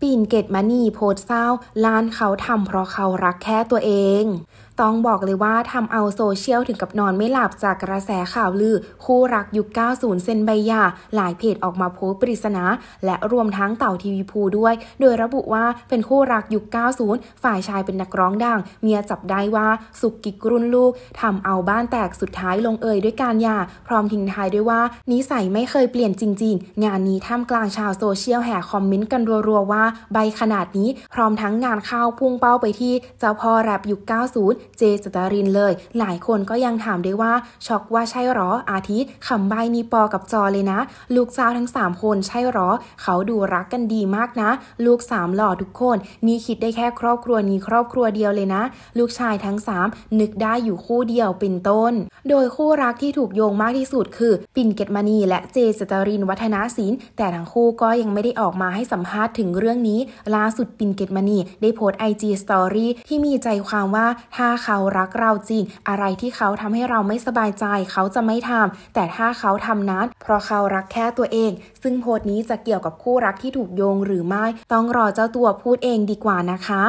ปิ่นเกตมานีโพสเศร้าล้านเขาทำเพราะเขารักแค่ตัวเองต้องบอกเลยว่าทำเอาโซเชียลถึงกับนอนไม่หลับจากกระแสข่าวลือ คู่รักยุค90เซนใบยาหลายเพจออกมาโพสปริศนาและรวมทั้งเต่าทีวีพูด้วย โดยระบุว่าเป็นคู่รักยุค90 ฝ่ายชายเป็นนักร้องดัง เมียจับได้ว่าสุกกิกรุ่นลูกทำเอาบ้านแตกสุดท้ายลงเอยด้วยการหย่า พร้อมทิ้งท้ายด้วยว่านิสัยไม่เคยเปลี่ยนจริง ๆ งานนี้ท่ามกลางชาวโซเชียลแห่คอมเมนต์กันรัวๆว่า ใบขนาดนี้พร้อมทั้งงานข้าวพุ่งเป้าไปที่เจ้าพ่อแรปยุค90เจจตารินเลย หลายคนก็ยังถามได้ว่าช็อกว่าใช่หรอ อาทิตย์คำใบนีปอกับจอเลยนะ ลูกสาวทั้ง3คนใช่หรอ เขาดูรักกันดีมากนะ ลูก3หล่อทุกคนนี่คิดได้แค่ครอบครัวนี้ ครอบครัวเดียวเลยนะ ลูกชายทั้ง 3 นึกได้อยู่คู่เดียวเป็นต้น โดยคู่รักที่ถูกโยงมากที่สุดคือ ปิ่นเกตมณี และเจจตารินวัฒนาศิลป์แต่ทั้งคู่ก็ยังไม่ได้ออกมาให้สัมภาษณ์ถึงเรื่องนี้ล่าสุดปิ่นเกตมณีได้โพสต์ไอจีสตอรี่ที่มีใจความว่าถ้าเขารักเราจริง อะไรที่เขาทำให้เราไม่สบายใจเขาจะไม่ทำ แต่ถ้าเขาทำนั้น เพราะเขารักแค่ตัวเอง ซึ่งโพสต์นี้จะเกี่ยวกับคู่รักที่ถูกโยงหรือไม่ ต้องรอเจ้าตัวพูดเองดีกว่านะคะ